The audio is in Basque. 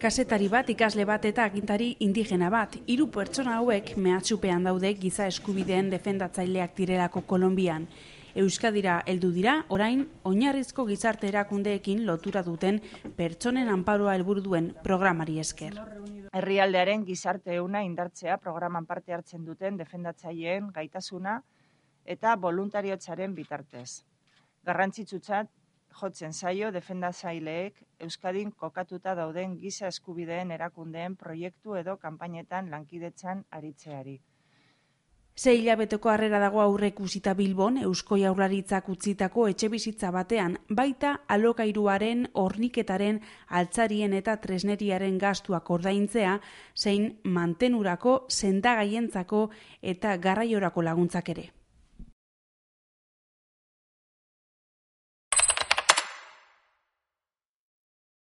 Kasetari bat, ikasle bat eta agintari indigena bat, hiru pertsona hauek mehatxupean daude giza eskubideen defendatzaileak tirerako Kolombian. Euskadira heldu dira, orain, oinarrizko gizarte erakundeekin lotura duten pertsonen anparoa helburu duen programari esker. Herrialdearen gizarte euna indartzea programan parte hartzen duten defendatzaileen gaitasuna eta voluntariotzaren bitartez. Garrantzitsutzat jotzen zaio defendazaileek Euskadin kokatuta dauden giza eskubideen erakundeen proiektu edo kanpainetan lankidetzan aritzeari. Sei hilabeteko harrera dago aurrekusita Bilbon, Eusko Jaurlaritzak utzitako etxe bizitza batean, baita alokairuaren, horniketaren, altzarien eta tresneriaren gastuak ordaintzea, zein mantenurako, sendagaientzako eta garraiorako laguntzak ere.